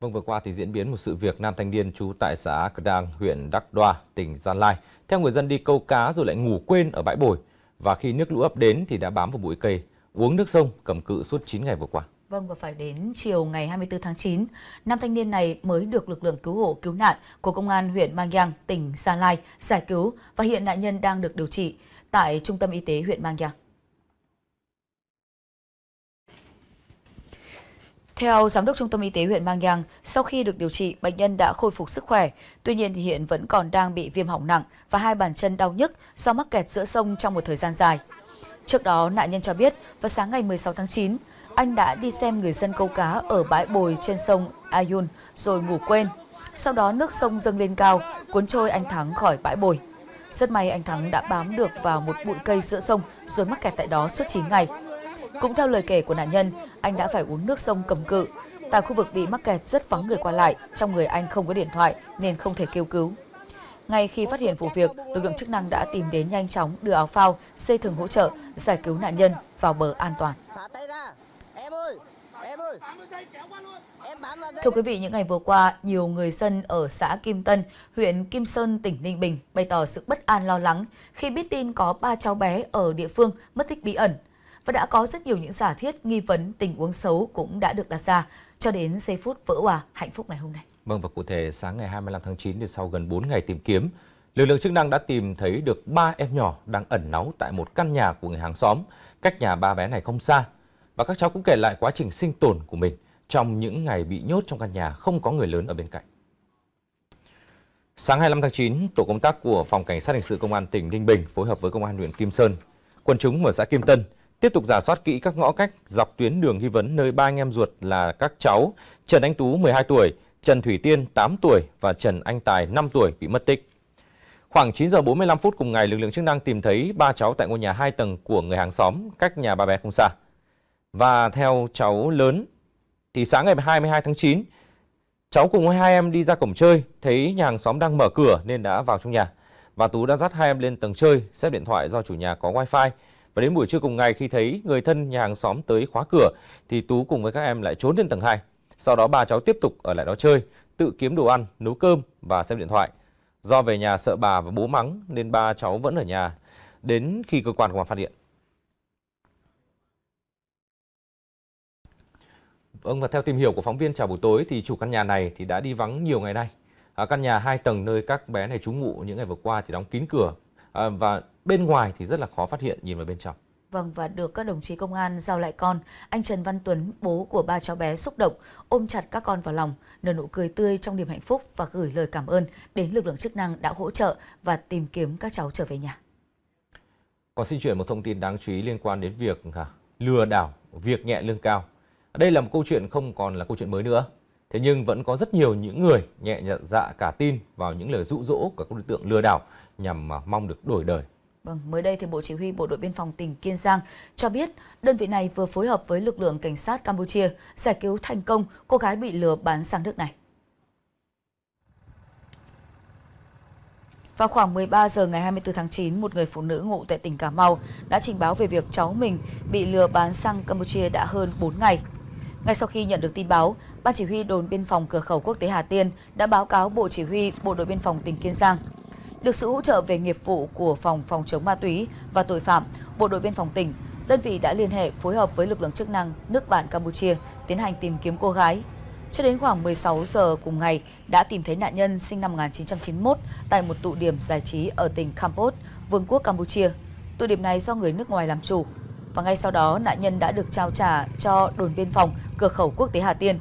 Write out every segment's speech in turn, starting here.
Vâng, vừa qua thì diễn biến một sự việc nam thanh niên trú tại xã Đàng, huyện Đắc Đoa, tỉnh Gia Lai. Theo người dân đi câu cá rồi lại ngủ quên ở bãi bồi và khi nước lũ ập đến thì đã bám vào bụi cây, uống nước sông cầm cự suốt 9 ngày vừa qua. Vâng và phải đến chiều ngày 24 tháng 9, nam thanh niên này mới được lực lượng cứu hộ cứu nạn của công an huyện Mang Giang, tỉnh Gia Lai giải cứu và hiện nạn nhân đang được điều trị tại trung tâm y tế huyện Mang Giang. Theo Giám đốc Trung tâm Y tế huyện Mang Giang, sau khi được điều trị, bệnh nhân đã khôi phục sức khỏe. Tuy nhiên thì hiện vẫn còn đang bị viêm hỏng nặng và hai bàn chân đau nhức do mắc kẹt giữa sông trong một thời gian dài. Trước đó, nạn nhân cho biết vào sáng ngày 16 tháng 9, anh đã đi xem người dân câu cá ở bãi bồi trên sông Ayun rồi ngủ quên. Sau đó nước sông dâng lên cao, cuốn trôi anh Thắng khỏi bãi bồi. Rất may anh Thắng đã bám được vào một bụi cây giữa sông rồi mắc kẹt tại đó suốt 9 ngày. Cũng theo lời kể của nạn nhân, anh đã phải uống nước sông cầm cự. Tại khu vực bị mắc kẹt rất vắng người qua lại, trong người anh không có điện thoại nên không thể kêu cứu. Ngay khi phát hiện vụ việc, lực lượng chức năng đã tìm đến nhanh chóng đưa áo phao, xây thường hỗ trợ, giải cứu nạn nhân vào bờ an toàn. Thưa quý vị, những ngày vừa qua, nhiều người dân ở xã Kim Tân, huyện Kim Sơn, tỉnh Ninh Bình bày tỏ sự bất an lo lắng khi biết tin có ba cháu bé ở địa phương mất tích bí ẩn và đã có rất nhiều những giả thiết nghi vấn tình huống xấu cũng đã được đặt ra cho đến giây phút vỡ hòa hạnh phúc ngày hôm nay. Vâng và cụ thể sáng ngày 25 tháng 9 thì sau gần 4 ngày tìm kiếm, lực lượng chức năng đã tìm thấy được ba em nhỏ đang ẩn náu tại một căn nhà của người hàng xóm, cách nhà ba bé này không xa. Và các cháu cũng kể lại quá trình sinh tồn của mình trong những ngày bị nhốt trong căn nhà không có người lớn ở bên cạnh. Sáng 25 tháng 9, tổ công tác của Phòng Cảnh sát hình sự Công an tỉnh Ninh Bình phối hợp với Công an huyện Kim Sơn, quần chúng ở xã Kim Tân Tiếp tục giả soát kỹ các ngõ cách dọc tuyến đường nghi vấn nơi ba anh em ruột là các cháu Trần Anh Tú 12 tuổi, Trần Thủy Tiên 8 tuổi và Trần Anh Tài 5 tuổi bị mất tích. Khoảng 9 giờ 45 phút cùng ngày, lực lượng chức năng tìm thấy ba cháu tại ngôi nhà 2 tầng của người hàng xóm cách nhà ba bé không xa. Và theo cháu lớn thì sáng ngày 22 tháng 9, cháu cùng hai em đi ra cổng chơi, thấy nhà hàng xóm đang mở cửa nên đã vào trong nhà. Và Tú đã dắt hai em lên tầng chơi, xếp điện thoại do chủ nhà có wifi. Và đến buổi trưa cùng ngày khi thấy người thân nhà hàng xóm tới khóa cửa thì Tú cùng với các em lại trốn lên tầng 2. Sau đó ba cháu tiếp tục ở lại đó chơi, tự kiếm đồ ăn, nấu cơm và xem điện thoại. Do về nhà sợ bà và bố mắng nên ba cháu vẫn ở nhà đến khi cơ quan công an phát hiện. Vâng và theo tìm hiểu của phóng viên chào buổi tối thì chủ căn nhà này thì đã đi vắng nhiều ngày nay. À, căn nhà 2 tầng nơi các bé này trú ngụ những ngày vừa qua thì đóng kín cửa Ờ, và bên ngoài thì rất là khó phát hiện nhìn vào bên trong. Vâng và được các đồng chí công an giao lại con, anh Trần Văn Tuấn, bố của ba cháu bé xúc động, ôm chặt các con vào lòng, nở nụ cười tươi trong niềm hạnh phúc và gửi lời cảm ơn đến lực lượng chức năng đã hỗ trợ và tìm kiếm các cháu trở về nhà. Còn xin chuyển một thông tin đáng chú ý liên quan đến việc à, lừa đảo, việc nhẹ lương cao. Đây là một câu chuyện không còn là câu chuyện mới nữa. Thế nhưng vẫn có rất nhiều những người nhẹ nhận dạ, dạ cả tin vào những lời dụ dỗ của các đối tượng lừa đảo nhằm mong được đổi đời. Vâng, mới đây thì Bộ Chỉ huy Bộ đội Biên phòng tỉnh Kiên Giang cho biết đơn vị này vừa phối hợp với lực lượng cảnh sát Campuchia giải cứu thành công cô gái bị lừa bán sang nước này. Vào khoảng 13 giờ ngày 24 tháng 9, một người phụ nữ ngụ tại tỉnh Cà Mau đã trình báo về việc cháu mình bị lừa bán sang Campuchia đã hơn 4 ngày. Ngay sau khi nhận được tin báo, Ban chỉ huy đồn biên phòng cửa khẩu quốc tế Hà Tiên đã báo cáo Bộ chỉ huy Bộ đội biên phòng tỉnh Kiên Giang. Được sự hỗ trợ về nghiệp vụ của Phòng phòng chống ma túy và tội phạm, Bộ đội biên phòng tỉnh, đơn vị đã liên hệ phối hợp với lực lượng chức năng nước bạn Campuchia tiến hành tìm kiếm cô gái. Cho đến khoảng 16 giờ cùng ngày, đã tìm thấy nạn nhân sinh năm 1991 tại một tụ điểm giải trí ở tỉnh Kampot, Vương quốc Campuchia. Tụ điểm này do người nước ngoài làm chủ, và ngay sau đó nạn nhân đã được trao trả cho đồn biên phòng cửa khẩu quốc tế Hà Tiên.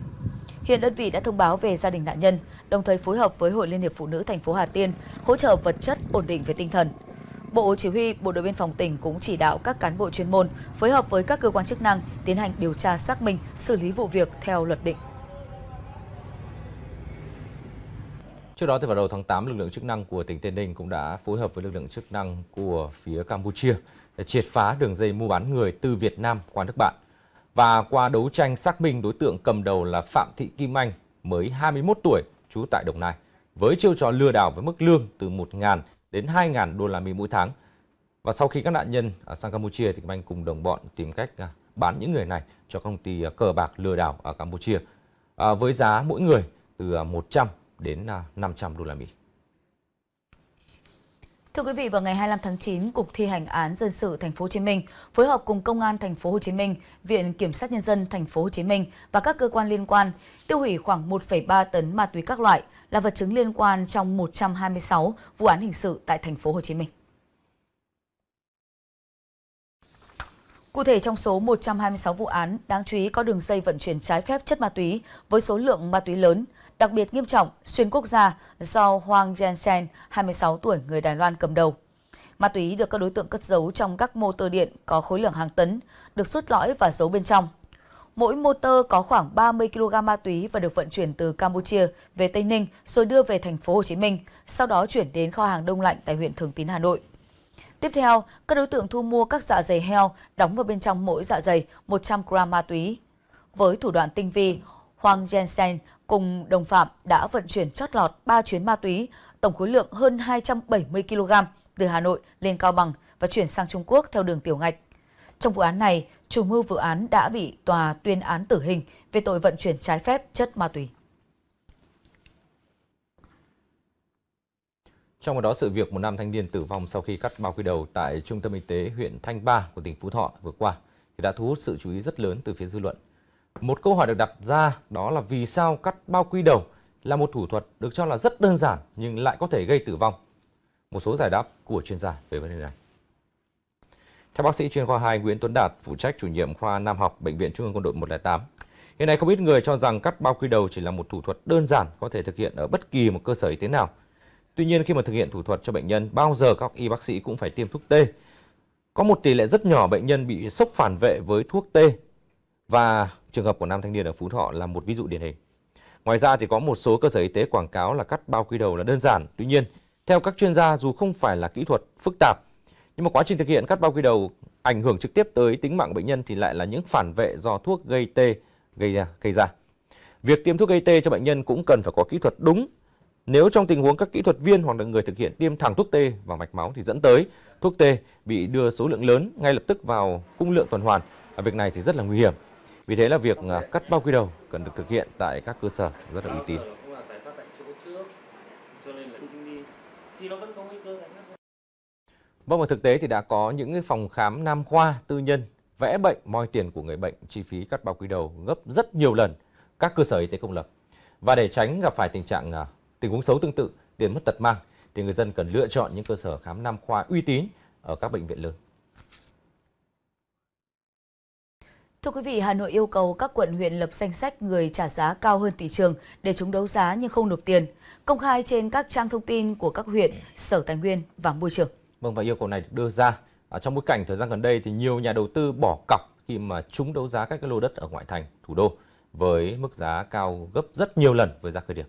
Hiện đơn vị đã thông báo về gia đình nạn nhân, đồng thời phối hợp với Hội Liên hiệp Phụ nữ thành phố Hà Tiên hỗ trợ vật chất ổn định về tinh thần. Bộ Chỉ huy Bộ đội Biên phòng tỉnh cũng chỉ đạo các cán bộ chuyên môn phối hợp với các cơ quan chức năng tiến hành điều tra xác minh, xử lý vụ việc theo luật định. Trước đó thì vào đầu tháng 8, lực lượng chức năng của tỉnh Tây Ninh cũng đã phối hợp với lực lượng chức năng của phía Campuchia triệt phá đường dây mua bán người từ Việt Nam qua nước bạn. Và qua đấu tranh xác minh đối tượng cầm đầu là Phạm Thị Kim Anh, mới 21 tuổi, trú tại Đồng Nai, với chiêu trò lừa đảo với mức lương từ 1.000 đến 2.000 đô la Mỹ mỗi tháng. Và sau khi các nạn nhân à, sang Campuchia thì Kim Anh cùng đồng bọn tìm cách à, bán những người này cho công ty à, cờ bạc lừa đảo ở Campuchia với giá mỗi người từ 100 đến 500 đô la Mỹ. Thưa quý vị, vào ngày 25 tháng 9, Cục Thi hành án dân sự Thành phố Hồ Chí Minh phối hợp cùng Công an Thành phố Hồ Chí Minh, Viện Kiểm sát nhân dân Thành phố Hồ Chí Minh và các cơ quan liên quan tiêu hủy khoảng 1,3 tấn ma túy các loại là vật chứng liên quan trong 126 vụ án hình sự tại Thành phố Hồ Chí Minh. Cụ thể trong số 126 vụ án, đáng chú ý có đường dây vận chuyển trái phép chất ma túy với số lượng ma túy lớn, đặc biệt nghiêm trọng, xuyên quốc gia do Hoàng Jansen, 26 tuổi, người Đài Loan cầm đầu. Ma túy được các đối tượng cất giấu trong các motor điện có khối lượng hàng tấn, được rút lõi và giấu bên trong. Mỗi motor có khoảng 30 kg ma túy và được vận chuyển từ Campuchia về Tây Ninh rồi đưa về thành phố Hồ Chí Minh, sau đó chuyển đến kho hàng đông lạnh tại huyện Thường Tín, Hà Nội. Tiếp theo, các đối tượng thu mua các dạ dày heo đóng vào bên trong mỗi dạ dày 100 gram ma túy. Với thủ đoạn tinh vi, Hoàng Jensen cùng đồng phạm đã vận chuyển chót lọt 3 chuyến ma túy, tổng khối lượng hơn 270 kg từ Hà Nội lên Cao Bằng và chuyển sang Trung Quốc theo đường tiểu ngạch. Trong vụ án này, chủ mưu vụ án đã bị tòa tuyên án tử hình về tội vận chuyển trái phép chất ma túy. Trong đó, sự việc một nam thanh niên tử vong sau khi cắt bao quy đầu tại Trung tâm Y tế huyện Thanh Ba của tỉnh Phú Thọ vừa qua thì đã thu hút sự chú ý rất lớn từ phía dư luận. Một câu hỏi được đặt ra đó là vì sao cắt bao quy đầu là một thủ thuật được cho là rất đơn giản nhưng lại có thể gây tử vong. Một số giải đáp của chuyên gia về vấn đề này. Theo bác sĩ chuyên khoa 2 Nguyễn Tuấn Đạt, phụ trách chủ nhiệm khoa Nam học Bệnh viện Trung ương Quân đội 108, hiện nay không ít người cho rằng cắt bao quy đầu chỉ là một thủ thuật đơn giản có thể thực hiện ở bất kỳ một cơ sở y tế nào – Tuy nhiên khi mà thực hiện thủ thuật cho bệnh nhân, bao giờ các y bác sĩ cũng phải tiêm thuốc tê. Có một tỷ lệ rất nhỏ bệnh nhân bị sốc phản vệ với thuốc tê và trường hợp của nam thanh niên ở Phú Thọ là một ví dụ điển hình. Ngoài ra thì có một số cơ sở y tế quảng cáo là cắt bao quy đầu là đơn giản. Tuy nhiên, theo các chuyên gia dù không phải là kỹ thuật phức tạp, nhưng mà quá trình thực hiện cắt bao quy đầu ảnh hưởng trực tiếp tới tính mạng bệnh nhân thì lại là những phản vệ do thuốc gây tê gây ra. À, gây ra. Việc tiêm thuốc gây tê cho bệnh nhân cũng cần phải có kỹ thuật đúng nếu trong tình huống các kỹ thuật viên hoặc là người thực hiện tiêm thẳng thuốc tê vào mạch máu thì dẫn tới thuốc tê bị đưa số lượng lớn ngay lập tức vào cung lượng tuần hoàn. À, việc này thì rất là nguy hiểm. Vì thế là việc à, cắt bao quy đầu cần được thực hiện tại các cơ sở rất là uy tín. Vâng và thực tế thì đã có những phòng khám nam khoa tư nhân vẽ bệnh moi tiền của người bệnh chi phí cắt bao quy đầu gấp rất nhiều lần các cơ sở y tế công lập. Và để tránh gặp phải tình trạng à, tình huống xấu tương tự, tiền mất tật mang thì người dân cần lựa chọn những cơ sở khám nam khoa uy tín ở các bệnh viện lớn. Thưa quý vị, Hà Nội yêu cầu các quận huyện lập danh sách người trả giá cao hơn thị trường để chúng đấu giá nhưng không nộp tiền, công khai trên các trang thông tin của các huyện, Sở Tài nguyên và Môi trường. Vâng và yêu cầu này được đưa ra ở à, trong bối cảnh thời gian gần đây thì nhiều nhà đầu tư bỏ cọc khi mà chúng đấu giá các cái lô đất ở ngoại thành, thủ đô với mức giá cao gấp rất nhiều lần với giá khởi điểm.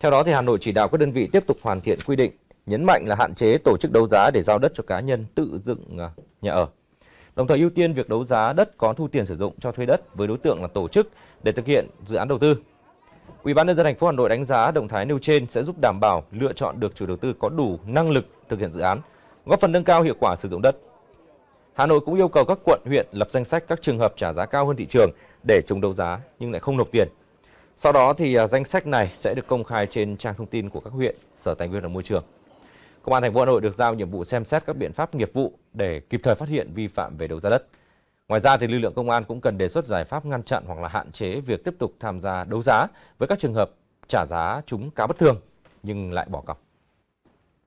Theo đó thì Hà Nội chỉ đạo các đơn vị tiếp tục hoàn thiện quy định, nhấn mạnh là hạn chế tổ chức đấu giá để giao đất cho cá nhân tự dựng à, nhà ở. Đồng thời ưu tiên việc đấu giá đất có thu tiền sử dụng cho thuê đất với đối tượng là tổ chức để thực hiện dự án đầu tư. Ủy ban nhân dân thành phố Hà Nội đánh giá động thái nêu trên sẽ giúp đảm bảo lựa chọn được chủ đầu tư có đủ năng lực thực hiện dự án, góp phần nâng cao hiệu quả sử dụng đất. Hà Nội cũng yêu cầu các quận, huyện lập danh sách các trường hợp trả giá cao hơn thị trường để trùng đấu giá nhưng lại không nộp tiền sau đó thì à, danh sách này sẽ được công khai trên trang thông tin của các huyện, Sở Tài nguyên và Môi trường. Công an thành phố Hà Nội được giao nhiệm vụ xem xét các biện pháp nghiệp vụ để kịp thời phát hiện vi phạm về đấu giá đất. Ngoài ra thì lực lượng công an cũng cần đề xuất giải pháp ngăn chặn hoặc là hạn chế việc tiếp tục tham gia đấu giá với các trường hợp trả giá chúng cá bất thường nhưng lại bỏ cọc.